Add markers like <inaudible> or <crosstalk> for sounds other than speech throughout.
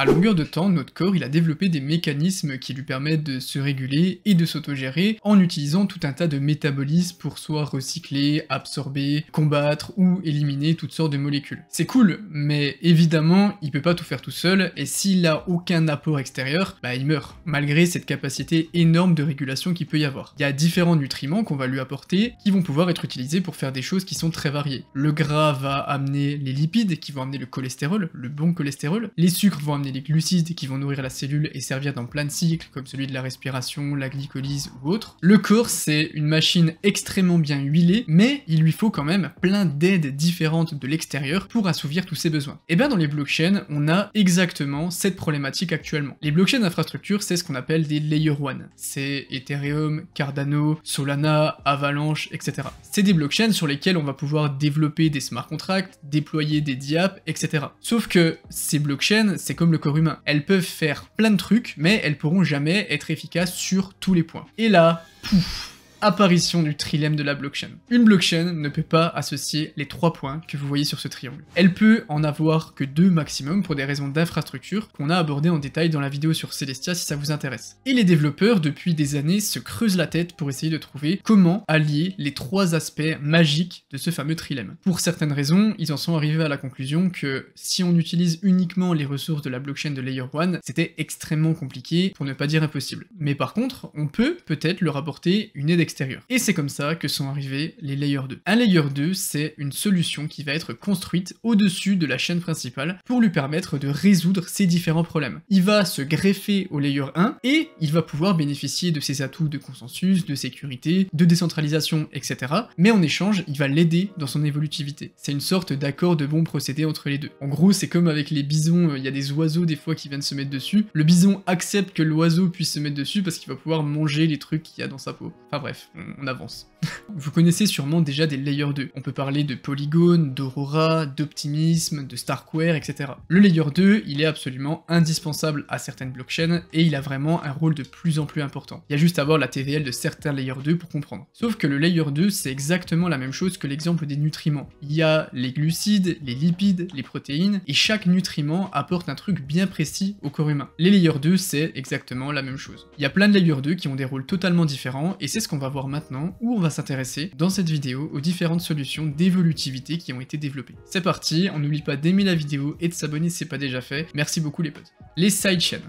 À longueur de temps, notre corps il a développé des mécanismes qui lui permettent de se réguler et de s'autogérer en utilisant tout un tas de métabolismes pour soit recycler, absorber, combattre ou éliminer toutes sortes de molécules. C'est cool, mais évidemment, il peut pas tout faire tout seul et s'il a aucun apport extérieur, bah il meurt, malgré cette capacité énorme de régulation qu'il peut y avoir. Il y a différents nutriments qu'on va lui apporter qui vont pouvoir être utilisés pour faire des choses qui sont très variées. Le gras va amener les lipides qui vont amener le cholestérol, le bon cholestérol, les sucres vont amener glucides qui vont nourrir la cellule et servir dans plein de cycles, comme celui de la respiration, la glycolyse ou autre. Le corps, c'est une machine extrêmement bien huilée, mais il lui faut quand même plein d'aides différentes de l'extérieur pour assouvir tous ses besoins. Et eh bien dans les blockchains, on a exactement cette problématique actuellement. Les blockchains d'infrastructure, c'est ce qu'on appelle des layer one. C'est Ethereum, Cardano, Solana, Avalanche, etc. C'est des blockchains sur lesquels on va pouvoir développer des smart contracts, déployer des DApps, etc. Sauf que ces blockchains, c'est comme le corps humain. Elles peuvent faire plein de trucs, mais elles pourront jamais être efficaces sur tous les points. Et là, pouf apparition du trilemme de la blockchain. Une blockchain ne peut pas associer les trois points que vous voyez sur ce triangle. Elle peut en avoir que deux maximum pour des raisons d'infrastructure qu'on a abordées en détail dans la vidéo sur Celestia si ça vous intéresse. Et les développeurs, depuis des années, se creusent la tête pour essayer de trouver comment allier les trois aspects magiques de ce fameux trilemme. Pour certaines raisons, ils en sont arrivés à la conclusion que si on utilise uniquement les ressources de la blockchain de Layer One, c'était extrêmement compliqué, pour ne pas dire impossible. Mais par contre, on peut peut-être leur apporter une aide extérieur. Et c'est comme ça que sont arrivés les Layers 2. Un Layer 2, c'est une solution qui va être construite au-dessus de la chaîne principale pour lui permettre de résoudre ses différents problèmes. Il va se greffer au Layer 1 et il va pouvoir bénéficier de ses atouts de consensus, de sécurité, de décentralisation, etc. Mais en échange, il va l'aider dans son évolutivité. C'est une sorte d'accord de bon procédé entre les deux. En gros, c'est comme avec les bisons, euh, il y a des oiseaux des fois qui viennent se mettre dessus. Le bison accepte que l'oiseau puisse se mettre dessus parce qu'il va pouvoir manger les trucs qu'il y a dans sa peau. Enfin bref on avance. <laughs> Vous connaissez sûrement déjà des layers 2. On peut parler de Polygon, d'Aurora, d'Optimisme, de Starkware, etc. Le layer 2, il est absolument indispensable à certaines blockchains et il a vraiment un rôle de plus en plus important. Il y a juste à voir la TVL de certains layer 2 pour comprendre. Sauf que le layer 2, c'est exactement la même chose que l'exemple des nutriments. Il y a les glucides, les lipides, les protéines et chaque nutriment apporte un truc bien précis au corps humain. Les layers 2, c'est exactement la même chose. Il y a plein de layers 2 qui ont des rôles totalement différents et c'est ce qu'on va voir maintenant, où on va s'intéresser dans cette vidéo aux différentes solutions d'évolutivité qui ont été développées. C'est parti, on n'oublie pas d'aimer la vidéo et de s'abonner si c'est pas déjà fait, merci beaucoup les potes. Les sidechains.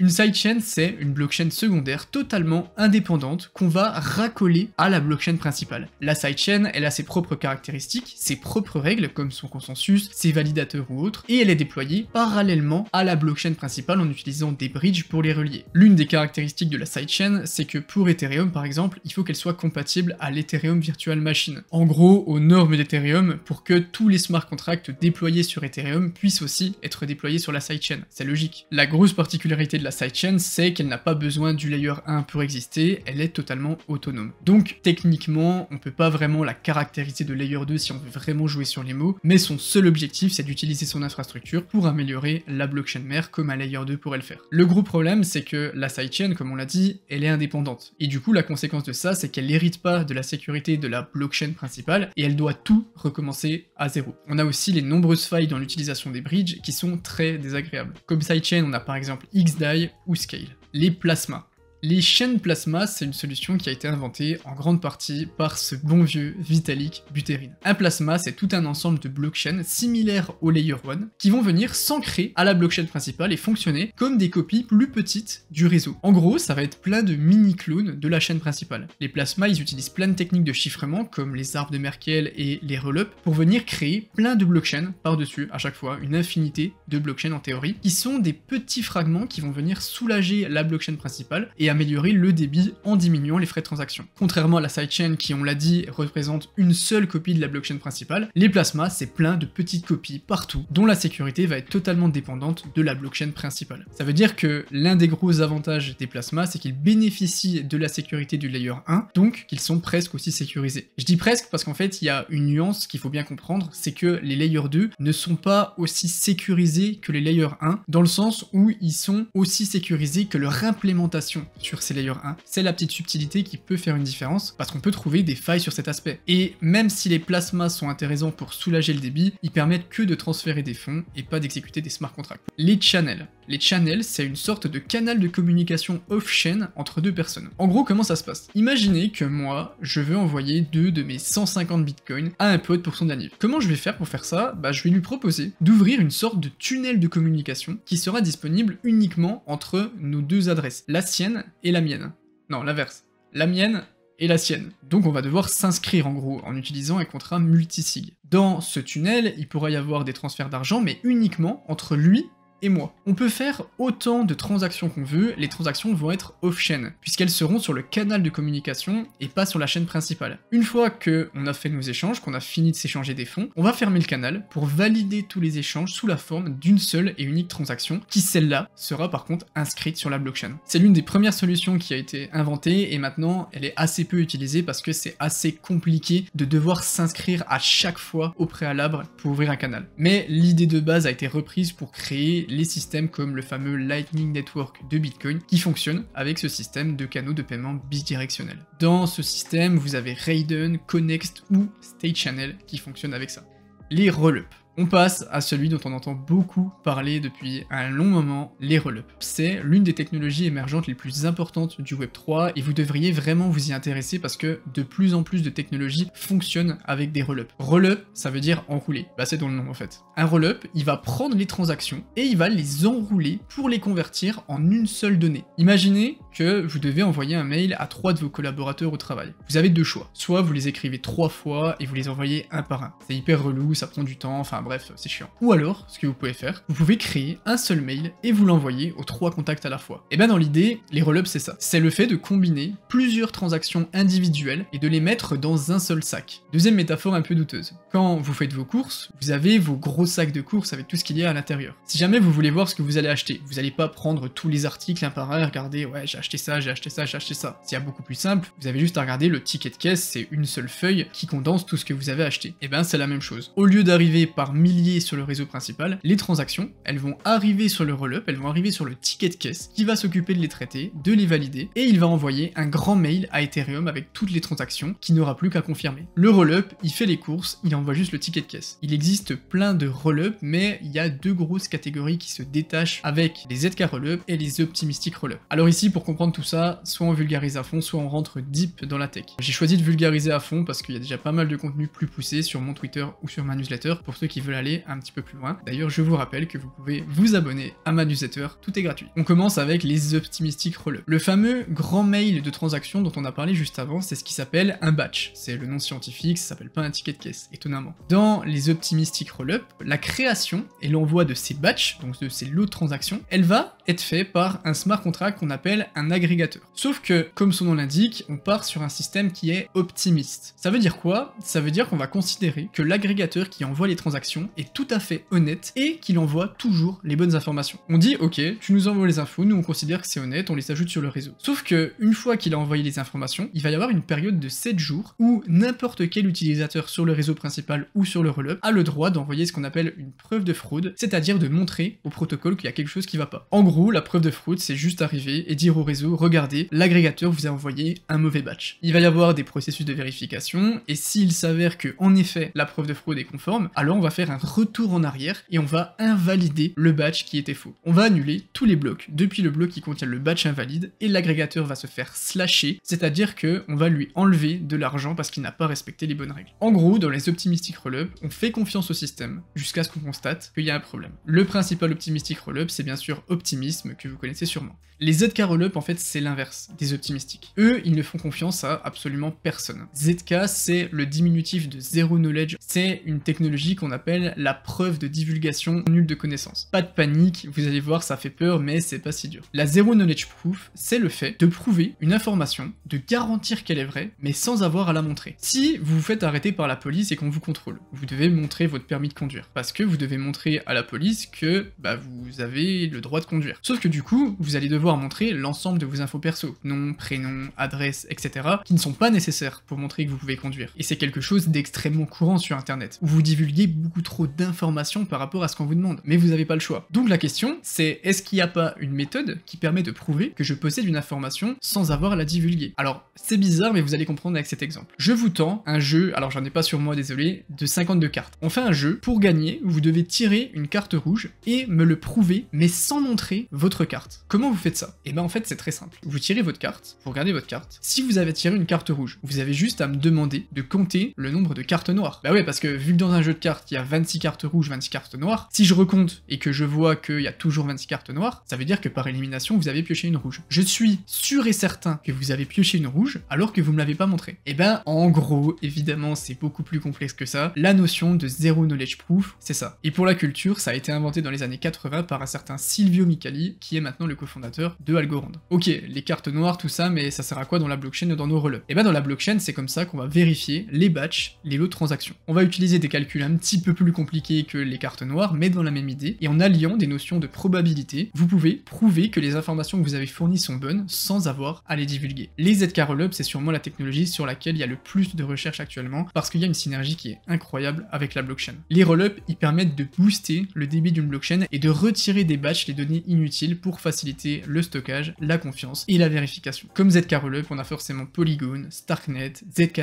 Une sidechain, c'est une blockchain secondaire totalement indépendante qu'on va racoler à la blockchain principale. La sidechain, elle a ses propres caractéristiques, ses propres règles comme son consensus, ses validateurs ou autres, et elle est déployée parallèlement à la blockchain principale en utilisant des bridges pour les relier. L'une des caractéristiques de la sidechain, c'est que pour Ethereum par exemple, il faut qu'elle soit compatible à l'Ethereum Virtual Machine. En gros, aux normes d'Ethereum pour que tous les smart contracts déployés sur Ethereum puissent aussi être déployés sur la sidechain. C'est logique. La grosse particularité de la la sidechain, c'est qu'elle n'a pas besoin du layer 1 pour exister, elle est totalement autonome. Donc techniquement, on peut pas vraiment la caractériser de layer 2 si on veut vraiment jouer sur les mots, mais son seul objectif, c'est d'utiliser son infrastructure pour améliorer la blockchain mère comme un layer 2 pourrait le faire. Le gros problème, c'est que la sidechain, comme on l'a dit, elle est indépendante. Et du coup, la conséquence de ça, c'est qu'elle n'hérite pas de la sécurité de la blockchain principale et elle doit tout recommencer à zéro. On a aussi les nombreuses failles dans l'utilisation des bridges qui sont très désagréables. Comme sidechain, on a par exemple XDAI ou Scale. Les plasmas. Les chaînes plasma, c'est une solution qui a été inventée en grande partie par ce bon vieux Vitalik Buterin. Un plasma, c'est tout un ensemble de blockchains similaires au Layer 1 qui vont venir s'ancrer à la blockchain principale et fonctionner comme des copies plus petites du réseau. En gros, ça va être plein de mini-clones de la chaîne principale. Les plasmas, ils utilisent plein de techniques de chiffrement comme les arbres de Merkel et les roll pour venir créer plein de blockchains par-dessus, à chaque fois une infinité de blockchains en théorie, qui sont des petits fragments qui vont venir soulager la blockchain principale et améliorer le débit en diminuant les frais de transaction. Contrairement à la sidechain qui, on l'a dit, représente une seule copie de la blockchain principale, les plasmas, c'est plein de petites copies partout, dont la sécurité va être totalement dépendante de la blockchain principale. Ça veut dire que l'un des gros avantages des plasmas, c'est qu'ils bénéficient de la sécurité du layer 1, donc qu'ils sont presque aussi sécurisés. Je dis presque parce qu'en fait, il y a une nuance qu'il faut bien comprendre, c'est que les layers 2 ne sont pas aussi sécurisés que les layers 1, dans le sens où ils sont aussi sécurisés que leur implémentation sur ces layers 1. C'est la petite subtilité qui peut faire une différence parce qu'on peut trouver des failles sur cet aspect. Et même si les plasmas sont intéressants pour soulager le débit, ils permettent que de transférer des fonds et pas d'exécuter des smart contracts. Les channels. Les channels, c'est une sorte de canal de communication off-chain entre deux personnes. En gros, comment ça se passe Imaginez que moi, je veux envoyer deux de mes 150 bitcoins à un pote pour son dernier Comment je vais faire pour faire ça Bah, je vais lui proposer d'ouvrir une sorte de tunnel de communication qui sera disponible uniquement entre nos deux adresses, la sienne et la mienne. Non, l'inverse. La mienne et la sienne. Donc on va devoir s'inscrire en gros en utilisant un contrat multisig. Dans ce tunnel, il pourrait y avoir des transferts d'argent mais uniquement entre lui et moi. On peut faire autant de transactions qu'on veut, les transactions vont être off-chain, puisqu'elles seront sur le canal de communication et pas sur la chaîne principale. Une fois qu'on a fait nos échanges, qu'on a fini de s'échanger des fonds, on va fermer le canal pour valider tous les échanges sous la forme d'une seule et unique transaction, qui celle-là sera par contre inscrite sur la blockchain. C'est l'une des premières solutions qui a été inventée et maintenant elle est assez peu utilisée parce que c'est assez compliqué de devoir s'inscrire à chaque fois au préalable pour ouvrir un canal. Mais l'idée de base a été reprise pour créer les systèmes comme le fameux Lightning Network de Bitcoin qui fonctionne avec ce système de canaux de paiement bidirectionnel. Dans ce système, vous avez Raiden, Connext ou State Channel qui fonctionnent avec ça. Les roll on passe à celui dont on entend beaucoup parler depuis un long moment, les roll C'est l'une des technologies émergentes les plus importantes du Web3 et vous devriez vraiment vous y intéresser parce que de plus en plus de technologies fonctionnent avec des roll-up. roll ça veut dire enrouler. Bah c'est dans le nom en fait. Un roll-up, il va prendre les transactions et il va les enrouler pour les convertir en une seule donnée. Imaginez que vous devez envoyer un mail à trois de vos collaborateurs au travail. Vous avez deux choix. Soit vous les écrivez trois fois et vous les envoyez un par un. C'est hyper relou, ça prend du temps, enfin bref, c'est chiant. Ou alors, ce que vous pouvez faire, vous pouvez créer un seul mail et vous l'envoyer aux trois contacts à la fois. Et eh bien dans l'idée, les roll ups c'est ça. C'est le fait de combiner plusieurs transactions individuelles et de les mettre dans un seul sac. Deuxième métaphore un peu douteuse. Quand vous faites vos courses, vous avez vos gros sacs de courses avec tout ce qu'il y a à l'intérieur. Si jamais vous voulez voir ce que vous allez acheter, vous n'allez pas prendre tous les articles un par un regarder ouais j'ai acheté ça, j'ai acheté ça, j'ai acheté ça. C'est beaucoup plus simple, vous avez juste à regarder le ticket de caisse, c'est une seule feuille qui condense tout ce que vous avez acheté. Et eh ben c'est la même chose. Au lieu d'arriver par milliers sur le réseau principal, les transactions, elles vont arriver sur le roll-up, elles vont arriver sur le ticket de caisse, qui va s'occuper de les traiter, de les valider, et il va envoyer un grand mail à Ethereum avec toutes les transactions, qui n'aura plus qu'à confirmer. Le roll-up, il fait les courses, il envoie juste le ticket de caisse. Il existe plein de roll-up, mais il y a deux grosses catégories qui se détachent avec les ZK roll-up et les optimistic roll-up. Alors ici, pour comprendre tout ça, soit on vulgarise à fond, soit on rentre deep dans la tech. J'ai choisi de vulgariser à fond parce qu'il y a déjà pas mal de contenu plus poussé sur mon Twitter ou sur ma newsletter pour ceux qui veulent aller un petit peu plus loin. D'ailleurs, je vous rappelle que vous pouvez vous abonner à ma newsletter, tout est gratuit. On commence avec les optimistiques roll-up. Le fameux grand mail de transaction dont on a parlé juste avant, c'est ce qui s'appelle un batch. C'est le nom scientifique, ça s'appelle pas un ticket de caisse, étonnamment. Dans les optimistiques roll-up, la création et l'envoi de ces batchs, donc de ces lots de transactions, elle va être fait par un smart contract qu'on appelle un agrégateur. Sauf que, comme son nom l'indique, on part sur un système qui est optimiste. Ça veut dire quoi Ça veut dire qu'on va considérer que l'agrégateur qui envoie les transactions est tout à fait honnête et qu'il envoie toujours les bonnes informations. On dit ok, tu nous envoies les infos, nous on considère que c'est honnête, on les ajoute sur le réseau. Sauf que une fois qu'il a envoyé les informations, il va y avoir une période de 7 jours où n'importe quel utilisateur sur le réseau principal ou sur le roll-up a le droit d'envoyer ce qu'on appelle une preuve de fraude, c'est-à-dire de montrer au protocole qu'il y a quelque chose qui va pas. En gros, la preuve de fraude, c'est juste arriver et dire au réseau regardez, l'agrégateur vous a envoyé un mauvais batch. Il va y avoir des processus de vérification et s'il s'avère que en effet la preuve de fraude est conforme, alors on va faire un retour en arrière et on va invalider le batch qui était faux. On va annuler tous les blocs depuis le bloc qui contient le batch invalide et l'agrégateur va se faire slasher, c'est-à-dire que on va lui enlever de l'argent parce qu'il n'a pas respecté les bonnes règles. En gros, dans les optimistic rollup, on fait confiance au système jusqu'à ce qu'on constate qu'il y a un problème. Le principal optimistic rollup, c'est bien sûr optimisme que vous connaissez sûrement. Les ZK rollup, en fait, c'est l'inverse des optimistiques. Eux, ils ne font confiance à absolument personne. ZK, c'est le diminutif de zero knowledge. C'est une technologie qu'on pas la preuve de divulgation nulle de connaissance. Pas de panique, vous allez voir, ça fait peur, mais c'est pas si dur. La zero knowledge proof, c'est le fait de prouver une information, de garantir qu'elle est vraie, mais sans avoir à la montrer. Si vous vous faites arrêter par la police et qu'on vous contrôle, vous devez montrer votre permis de conduire, parce que vous devez montrer à la police que bah, vous avez le droit de conduire. Sauf que du coup, vous allez devoir montrer l'ensemble de vos infos perso, nom, prénom, adresse, etc., qui ne sont pas nécessaires pour montrer que vous pouvez conduire. Et c'est quelque chose d'extrêmement courant sur Internet, où vous divulguez beaucoup trop d'informations par rapport à ce qu'on vous demande, mais vous n'avez pas le choix. Donc la question, c'est est-ce qu'il n'y a pas une méthode qui permet de prouver que je possède une information sans avoir à la divulguer Alors, c'est bizarre, mais vous allez comprendre avec cet exemple. Je vous tends un jeu, alors j'en ai pas sur moi, désolé, de 52 cartes. On fait un jeu, pour gagner, vous devez tirer une carte rouge et me le prouver, mais sans montrer votre carte. Comment vous faites ça Et eh ben en fait, c'est très simple. Vous tirez votre carte, vous regardez votre carte. Si vous avez tiré une carte rouge, vous avez juste à me demander de compter le nombre de cartes noires. Bah oui, parce que vu que dans un jeu de cartes, il y a 26 cartes rouges, 26 cartes noires. Si je recompte et que je vois qu'il y a toujours 26 cartes noires, ça veut dire que par élimination, vous avez pioché une rouge. Je suis sûr et certain que vous avez pioché une rouge alors que vous me l'avez pas montré. Et eh ben, en gros, évidemment, c'est beaucoup plus complexe que ça. La notion de zéro knowledge proof, c'est ça. Et pour la culture, ça a été inventé dans les années 80 par un certain Silvio Micali, qui est maintenant le cofondateur de Algorand. Ok, les cartes noires, tout ça, mais ça sert à quoi dans la blockchain ou dans nos relais Et eh ben, dans la blockchain, c'est comme ça qu'on va vérifier les batchs, les lots de transactions. On va utiliser des calculs un petit peu plus compliqué que les cartes noires, mais dans la même idée, et en alliant des notions de probabilité, vous pouvez prouver que les informations que vous avez fournies sont bonnes sans avoir à les divulguer. Les ZK Rollup, c'est sûrement la technologie sur laquelle il y a le plus de recherches actuellement, parce qu'il y a une synergie qui est incroyable avec la blockchain. Les Rollup, ils permettent de booster le débit d'une blockchain et de retirer des batchs les données inutiles pour faciliter le stockage, la confiance et la vérification. Comme ZK Rollup, on a forcément Polygon, Starknet, ZK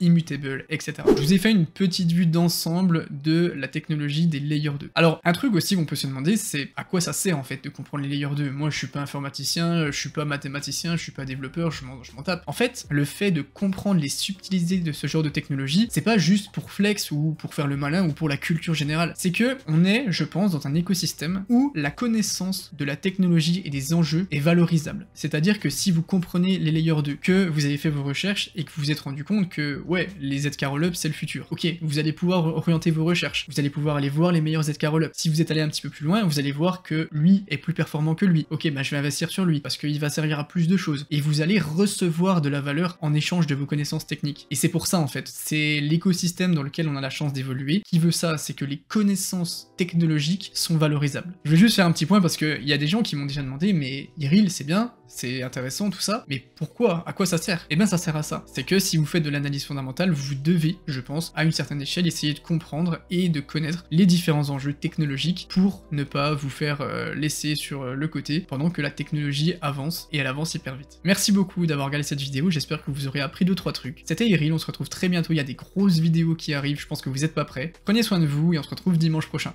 Immutable, etc. Je vous ai fait une petite vue d'ensemble de la technologie des layers 2. Alors, un truc aussi qu'on peut se demander, c'est à quoi ça sert en fait de comprendre les layers 2 Moi, je suis pas informaticien, je suis pas mathématicien, je suis pas développeur, je m'en tape. En fait, le fait de comprendre les subtilités de ce genre de technologie, c'est pas juste pour flex ou pour faire le malin ou pour la culture générale. C'est que on est, je pense, dans un écosystème où la connaissance de la technologie et des enjeux est valorisable. C'est-à-dire que si vous comprenez les layers 2, que vous avez fait vos recherches et que vous vous êtes rendu compte que ouais, les z up c'est le futur. Ok, vous allez pouvoir orienter vos recherches vous allez pouvoir aller voir les meilleurs ZK roll Si vous êtes allé un petit peu plus loin, vous allez voir que lui est plus performant que lui. Ok, bah je vais investir sur lui parce qu'il va servir à plus de choses. Et vous allez recevoir de la valeur en échange de vos connaissances techniques. Et c'est pour ça en fait, c'est l'écosystème dans lequel on a la chance d'évoluer qui veut ça, c'est que les connaissances technologiques sont valorisables. Je vais juste faire un petit point parce qu'il y a des gens qui m'ont déjà demandé, mais Iril, c'est bien, c'est intéressant tout ça, mais pourquoi À quoi ça sert Eh bien ça sert à ça. C'est que si vous faites de l'analyse fondamentale, vous devez, je pense, à une certaine échelle, essayer de comprendre et de connaître les différents enjeux technologiques pour ne pas vous faire euh, laisser sur euh, le côté pendant que la technologie avance et elle avance hyper vite. Merci beaucoup d'avoir regardé cette vidéo, j'espère que vous aurez appris 2 trois trucs. C'était Iril, on se retrouve très bientôt, il y a des grosses vidéos qui arrivent, je pense que vous n'êtes pas prêts. Prenez soin de vous et on se retrouve dimanche prochain.